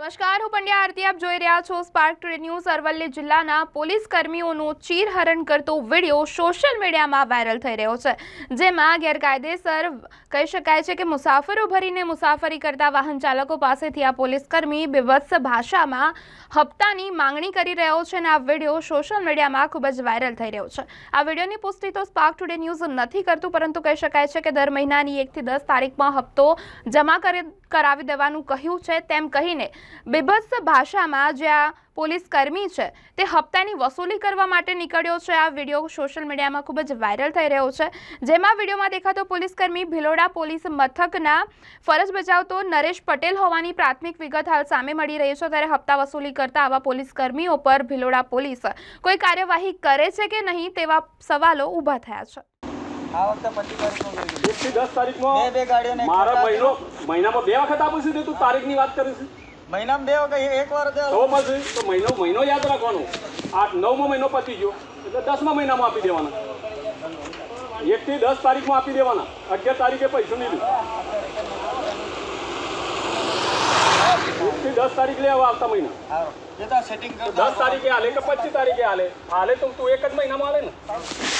નમસ્કાર હું પંડ્યા આર્તી આપ જોઈ રહ્યા છો સ્પાર્ક ટ્રેડ ન્યૂઝ અરવલ્લી જિલ્લાના પોલીસ કર્મીઓનો ચીરહરણ કરતો વિડિયો સોશિયલ મીડિયામાં વાયરલ થઈ રહ્યો છે જેમાં ગેરકાયદેસર કહી શકાય છે કે મુસાફરો ભરીને મુસાફરી કરતા વાહન ચાલકો પાસેથી આ પોલીસकर्मी બેવસ ભાષામાં હપ્તાની માંગણી કરી રહ્યો છે અને આ વિડિયો સોશિયલ મીડિયામાં ખૂબ જ વાયરલ થઈ રહ્યો છે આ વિડિયોની પુષ્ટિ તો સ્પાર્ક ટુડે ન્યૂઝ નથી કરતું પરંતુ કહી શકાય છે કે દર મહિનાની 1 થી 10 તારીખમાં હપ્તો જમા કરાવી દેવાનું કહ્યું છે તેમ કહીને બેવસ ભાષામાં જે આ પોલીસકર્મી છે તે હપ્તાની વસૂલી કરવા માટે નીકળ્યો છે આ વિડીયો સોશિયલ મીડિયામાં ખૂબ જ વાયરલ થઈ રહ્યો છે જેમાં વિડીયોમાં દેખાતો પોલીસકર્મી ભિલોડા પોલીસ મથકના ફરજ બજાવતો નરેશ પટેલ હોવાની પ્રાથમિક વિગત હાલ સામે મળી રહી છે ત્યારે હપ્તા વસૂલી કરતા આવા પોલીસકર્મીઓ પર ભિલોડા પોલીસ કોઈ કાર્યવાહી કરે છે કે નહીં તેવા સવાલો ઊભા થયા છે આ વખતે પચીસ તારીખમાં બે બે ગાડીઓને મારા મહિનો મહિનામાં બે વખત આપું છું તું તારીખની વાત કરીશ મહિનામાં બે વખત એક વાર તો પછી તો મહિનો મહિનો યાદ રાખવાનો આ નવમો મહિનો પતી ગયો એટલે દસમા મહિનામાં આપી દેવાના એકથી દસ તારીખમાં આપી દેવાના અગિયાર તારીખે પૈસો નહીં એકથી દસ તારીખ લે આવતા મહિના દસ તારીખે હાલે કે પચીસ તારીખે હાલે હાલે તો તું એક જ મહિનામાં આવે ને